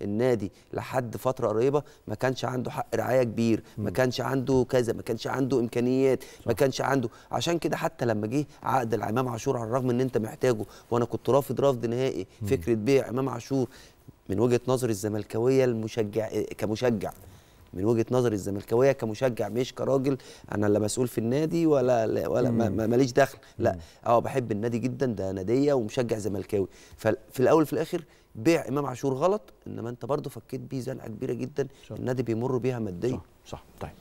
آه. النادي لحد فتره قريبه ما كانش عنده حق رعايه كبير ما كانش عنده كذا ما كانش عنده امكانيات ما كانش عنده عشان كده حتى لما جه عقد العمام عاشور على الرغم ان انت محتاجه وانا كنت رافض رفض نهائي فكره بيع امام عاشور من وجهه نظري الزملكاويه المشجع كمشجع من وجهه نظري الزملكاويه كمشجع مش كراجل انا لا مسؤول في النادي ولا ولا ماليش دخل لا اه بحب النادي جدا ده ناديه ومشجع زملكاوي ففي الاول في الاخر بيع امام عاشور غلط انما انت برضه فكيت بيه زنقه كبيره جدا النادي بيمر بيها ماديا صح, صح. طيب